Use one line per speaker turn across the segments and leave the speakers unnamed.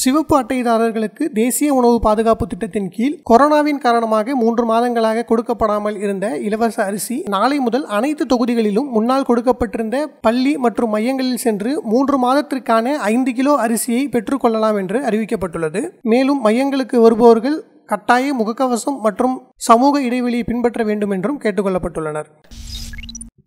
சிவப்பு அட்டைதாரர்களுக்கு தேசிய உணவு பாதுகாப்பு திட்டத்தின் கீழ் கொரோனாவின் காரணமாக மூன்று மாதங்களாக கொடுக்கப்படாமல் இருந்த இலவச அரிசி நாளை முதல் அனைத்து தொகுதிகளிலும் முன்னால் கொடுக்கப்பட்டிருந்த பள்ளி மற்றும் மையங்களில் சென்று மூன்று மாதத்திற்கான ஐந்து கிலோ அரிசியை பெற்றுக்கொள்ளலாம் என்று அறிவிக்கப்பட்டுள்ளது மேலும் மையங்களுக்கு வருபவர்கள் கட்டாய முகக்கவசம் மற்றும் சமூக இடைவெளியை பின்பற்ற வேண்டும் என்றும் கேட்டுக்கொள்ளப்பட்டுள்ளனர்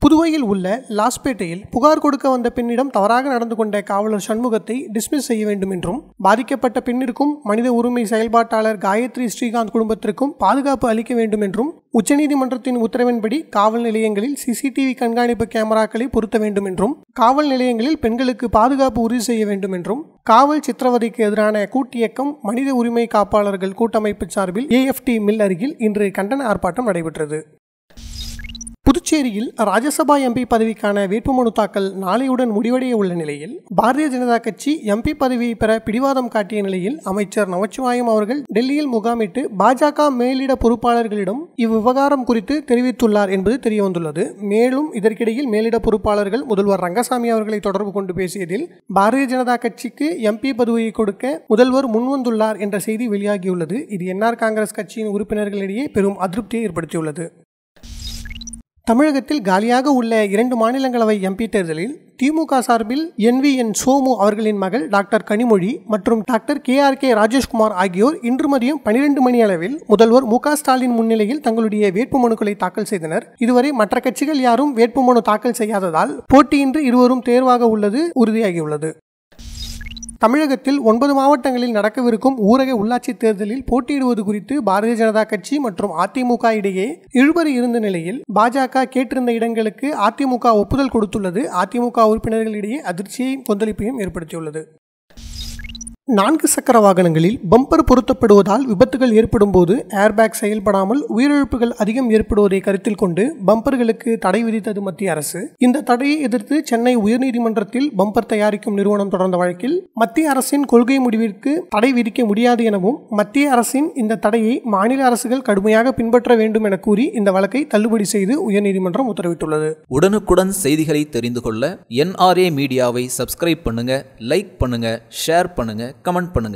புதுவையில் உள்ள லாஸ்பேட்டையில் புகார் கொடுக்க வந்த பெண்ணிடம் தவறாக நடந்து கொண்ட காவலர் சண்முகத்தை டிஸ்மிஸ் செய்ய வேண்டும் என்றும் பாதிக்கப்பட்ட பெண்ணிற்கும் மனித உரிமை செயல்பாட்டாளர் காயத்ரி ஸ்ரீகாந்த் குடும்பத்திற்கும் பாதுகாப்பு அளிக்க வேண்டும் என்றும் உச்சநீதிமன்றத்தின் உத்தரவின்படி காவல் நிலையங்களில் சிசிடிவி கண்காணிப்பு கேமராக்களை பொருத்த வேண்டும் என்றும் காவல் நிலையங்களில் பெண்களுக்கு பாதுகாப்பு உறுதி செய்ய வேண்டும் என்றும் காவல் சித்திரவதைக்கு எதிரான கூட்டியக்கம் மனித உரிமை காப்பாளர்கள் கூட்டமைப்பு சார்பில் ஏஎஃப்டி மில் அருகில் இன்று கண்டன ஆர்ப்பாட்டம் நடைபெற்றது புதுச்சேரியில் ராஜ்யசபா எம்பி பதவிக்கான வேட்புமனு தாக்கல் நாளையுடன் முடிவடைய உள்ள நிலையில் பாரதிய ஜனதா கட்சி எம்பி பதவியை பெற பிடிவாதம் காட்டிய நிலையில் அமைச்சர் நமச்சிவாயம் அவர்கள் டெல்லியில் முகாமிட்டு பாஜக மேலிட பொறுப்பாளர்களிடம் இவ்விவகாரம் குறித்து தெரிவித்துள்ளார் என்பது தெரியவந்துள்ளது மேலும் இதற்கிடையில் மேலிட பொறுப்பாளர்கள் முதல்வர் ரங்கசாமி அவர்களை தொடர்பு கொண்டு பேசியதில் பாரதிய ஜனதா கட்சிக்கு எம்பி பதவியை கொடுக்க முதல்வர் முன்வந்துள்ளார் என்ற செய்தி வெளியாகியுள்ளது இது என்ஆர் காங்கிரஸ் கட்சியின் உறுப்பினர்களிடையே பெரும் அதிருப்தியை ஏற்படுத்தியுள்ளது தமிழகத்தில் காலியாக உள்ள இரண்டு மாநிலங்களவை எம்பி தேர்தலில் திமுக சார்பில் என் வி என் சோமு அவர்களின் மகள் டாக்டர் கனிமொழி மற்றும் doctor K R K Rajeshkumar ஆகியோர் இன்று மதியம் பனிரெண்டு மணி அளவில் முதல்வர் மு ஸ்டாலின் முன்னிலையில் தங்களுடைய வேட்புமனுக்களை தாக்கல் செய்தனர் இதுவரை மற்ற கட்சிகள் யாரும் வேட்புமனு தாக்கல் செய்யாததால் போட்டியின்றி இருவரும் தேர்வாக உள்ளது உறுதியாகியுள்ளது தமிழகத்தில் ஒன்பது மாவட்டங்களில் நடக்கவிருக்கும் ஊரக உள்ளாட்சி தேர்தலில் போட்டியிடுவது குறித்து பாரதிய ஜனதா கட்சி மற்றும் அதிமுக இடையே இழுபறி இருந்த நிலையில் பாஜக கேட்டிருந்த இடங்களுக்கு அதிமுக ஒப்புதல் கொடுத்துள்ளது அதிமுக உறுப்பினர்களிடையே அதிர்ச்சியையும் கொந்தளிப்பையும் ஏற்படுத்தியுள்ளது நான்கு சக்கர வாகனங்களில் பம்பர் பொருத்தப்படுவதால் விபத்துகள் ஏற்படும் போது ஏர்பேக் செயல்படாமல் உயிரிழப்புகள் அதிகம் ஏற்படுவதை கருத்தில் கொண்டு பம்பர்களுக்கு தடை விதித்தது மத்திய அரசு இந்த தடையை எதிர்த்து சென்னை உயர்நீதிமன்றத்தில் பம்பர் தயாரிக்கும் நிறுவனம் தொடர்ந்த வழக்கில் மத்திய அரசின் கொள்கை முடிவிற்கு தடை விதிக்க முடியாது எனவும் மத்திய அரசின் இந்த தடையை மாநில அரசுகள் கடுமையாக பின்பற்ற வேண்டும் என கூறி இந்த வழக்கை தள்ளுபடி செய்து உயர்நீதிமன்றம் உத்தரவிட்டுள்ளது உடனுக்குடன் செய்திகளை தெரிந்து கொள்ள என்ஆர்ஏ மீடியாவை சப்ஸ்கிரைப் பண்ணுங்க லைக் பண்ணுங்க ஷேர் பண்ணுங்க கமெண்ட் பண்ணுங்க